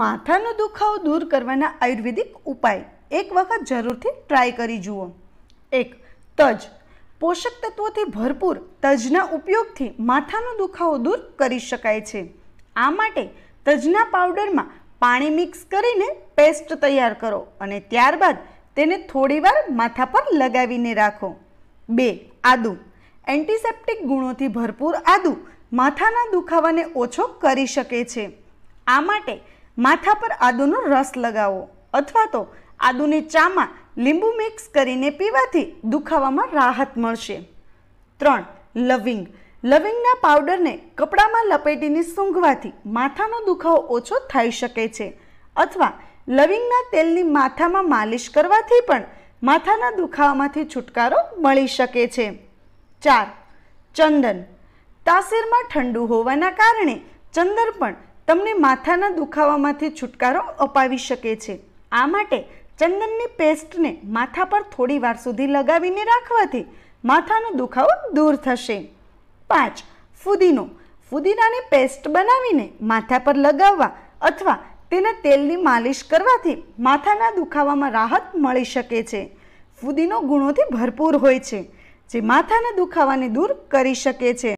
માથાનો દુખાવો દૂર કરવાના આયુર્વેદિક ઉપાય એક વખત જરૂરથી ટ્રાય કરી જુઓ એક તજ પોષક તત્વોથી ભરપૂર તજના ઉપયોગથી માથાનો દુખાવો દૂર કરી શકાય છે આ માટે તજના પાવડરમાં પાણી મિક્સ કરીને પેસ્ટ તૈયાર કરો અને ત્યારબાદ તેને થોડીવાર માથા પર લગાવીને રાખો બે આદુ એન્ટિસેપ્ટિક ગુણોથી ભરપૂર આદુ માથાના દુખાવાને ઓછો કરી શકે છે આ માટે માથા પર આદુનો રસ લગાવો અથવા તો આદુની ચામાં લીંબુ મિક્સ કરીને પીવાથી દુખાવામાં રાહત મળશે ત્રણ લવિંગ લવિંગના પાવડરને કપડામાં લપેટીને સૂંઘવાથી માથાનો દુખાવો ઓછો થઈ શકે છે અથવા લવિંગના તેલની માથામાં માલિશ કરવાથી પણ માથાના દુખાવામાંથી છુટકારો મળી શકે છે ચાર ચંદન તાસીરમાં ઠંડુ હોવાના કારણે ચંદન પણ તમને માથાના દુખાવામાંથી છુટકારો અપાવી શકે છે આ માટે ચંદનની પેસ્ટને માથા પર થોડી વાર સુધી લગાવીને રાખવાથી માથાનો દુખાવો દૂર થશે પાંચ ફુદીનો ફુદીનાની પેસ્ટ બનાવીને માથા પર લગાવવા અથવા તેના તેલની માલિશ કરવાથી માથાના દુખાવામાં રાહત મળી શકે છે ફુદીનો ગુણોથી ભરપૂર હોય છે જે માથાના દુખાવાને દૂર કરી શકે છે